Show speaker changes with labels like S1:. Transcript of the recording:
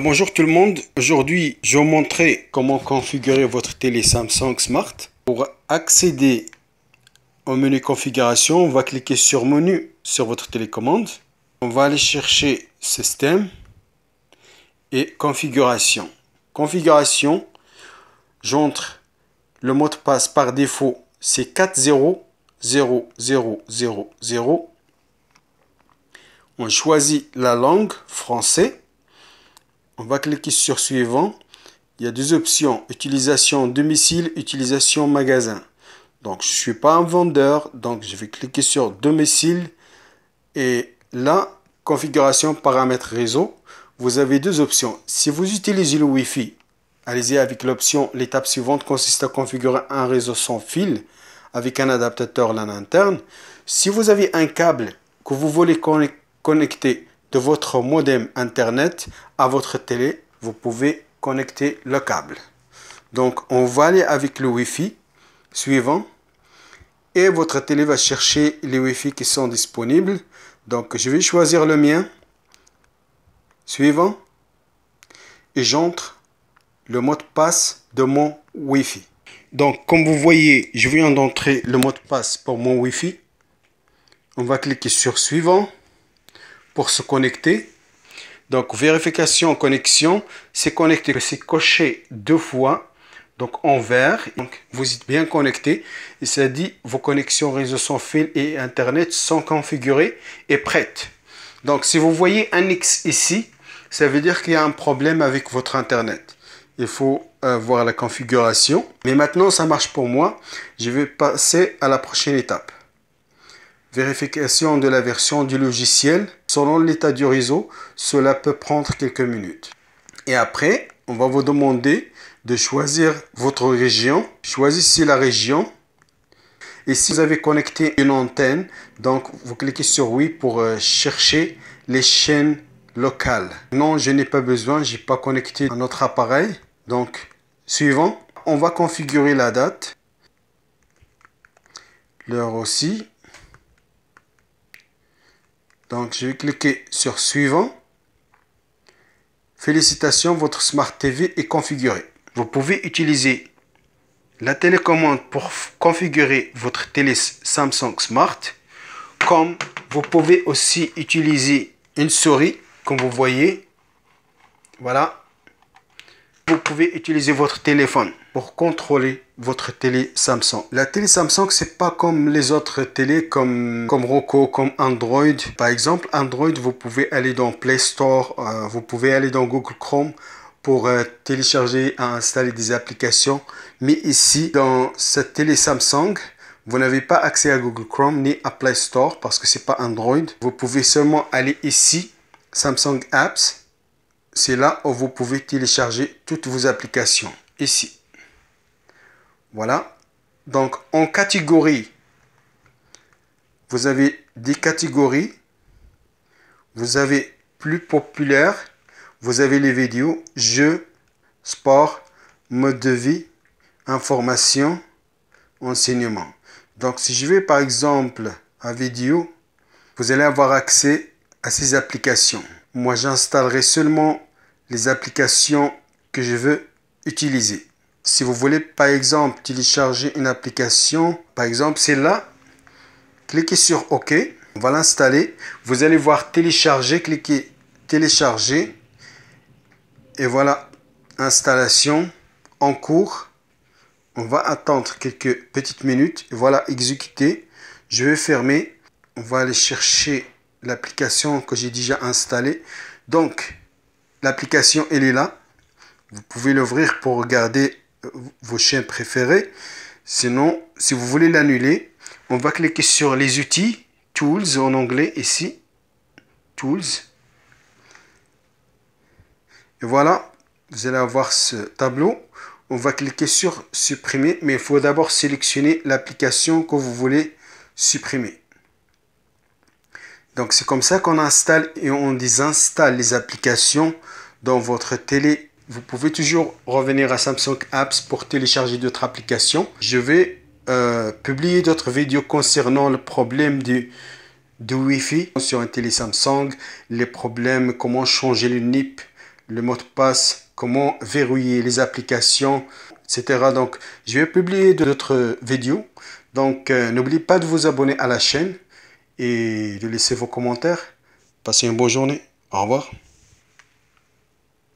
S1: Bonjour tout le monde, aujourd'hui je vais vous montrer comment configurer votre télé Samsung Smart. Pour accéder au menu configuration, on va cliquer sur menu sur votre télécommande. On va aller chercher système et configuration. Configuration, j'entre le mot de passe par défaut c'est 400000. On choisit la langue français on va cliquer sur suivant. Il y a deux options, utilisation domicile, utilisation magasin. Donc je ne suis pas un vendeur, donc je vais cliquer sur domicile et là, configuration paramètres réseau. Vous avez deux options. Si vous utilisez le Wi-Fi, allez-y avec l'option l'étape suivante consiste à configurer un réseau sans fil avec un adaptateur LAN interne. Si vous avez un câble que vous voulez connecter de votre modem internet à votre télé, vous pouvez connecter le câble. Donc on va aller avec le Wi-Fi suivant et votre télé va chercher les Wi-Fi qui sont disponibles. Donc je vais choisir le mien suivant et j'entre le mot de passe de mon Wi-Fi. Donc comme vous voyez, je viens d'entrer le mot de passe pour mon Wi-Fi. On va cliquer sur suivant pour se connecter. Donc vérification, connexion, c'est connecté, c'est coché deux fois. Donc en vert, donc vous êtes bien connecté. Et ça dit vos connexions réseau sans fil et Internet sont configurées et prêtes. Donc si vous voyez un X ici, ça veut dire qu'il y a un problème avec votre Internet. Il faut euh, voir la configuration. Mais maintenant, ça marche pour moi. Je vais passer à la prochaine étape. Vérification de la version du logiciel. Selon l'état du réseau, cela peut prendre quelques minutes. Et après, on va vous demander de choisir votre région. Choisissez la région. Et si vous avez connecté une antenne, donc vous cliquez sur oui pour euh, chercher les chaînes locales. Non, je n'ai pas besoin, j'ai pas connecté un autre appareil. Donc, suivant, on va configurer la date, l'heure aussi, donc, je vais cliquer sur Suivant. Félicitations, votre Smart TV est configuré. Vous pouvez utiliser la télécommande pour configurer votre télé Samsung Smart, comme vous pouvez aussi utiliser une souris, comme vous voyez. Voilà, vous pouvez utiliser votre téléphone pour contrôler votre télé Samsung. La télé Samsung, c'est pas comme les autres télés comme, comme Roku, comme Android. Par exemple, Android, vous pouvez aller dans Play Store, euh, vous pouvez aller dans Google Chrome pour euh, télécharger installer des applications. Mais ici, dans cette télé Samsung, vous n'avez pas accès à Google Chrome ni à Play Store parce que c'est pas Android. Vous pouvez seulement aller ici, Samsung Apps, c'est là où vous pouvez télécharger toutes vos applications. Ici. Voilà. Donc, en catégorie, vous avez des catégories. Vous avez plus populaire. Vous avez les vidéos, jeux, sport, mode de vie, information, enseignement. Donc, si je vais par exemple à vidéo, vous allez avoir accès à ces applications. Moi, j'installerai seulement les applications que je veux utiliser. Si vous voulez par exemple télécharger une application, par exemple celle-là, cliquez sur OK, on va l'installer. Vous allez voir télécharger, cliquez télécharger. Et voilà, installation en cours. On va attendre quelques petites minutes. Voilà, exécuter. Je vais fermer. On va aller chercher l'application que j'ai déjà installée. Donc, L'application, elle est là. Vous pouvez l'ouvrir pour regarder euh, vos chiens préférés. Sinon, si vous voulez l'annuler, on va cliquer sur les outils, Tools en anglais ici. Tools. Et voilà, vous allez avoir ce tableau. On va cliquer sur supprimer, mais il faut d'abord sélectionner l'application que vous voulez supprimer. Donc c'est comme ça qu'on installe et on désinstalle les applications dans votre télé. Vous pouvez toujours revenir à Samsung Apps pour télécharger d'autres applications. Je vais euh, publier d'autres vidéos concernant le problème du, Wi-Fi sur un télé Samsung, les problèmes, comment changer le NIP, le mot de passe, comment verrouiller les applications, etc. Donc, je vais publier d'autres vidéos. Donc, euh, n'oubliez pas de vous abonner à la chaîne et de laisser vos commentaires. Passez une bonne journée. Au revoir.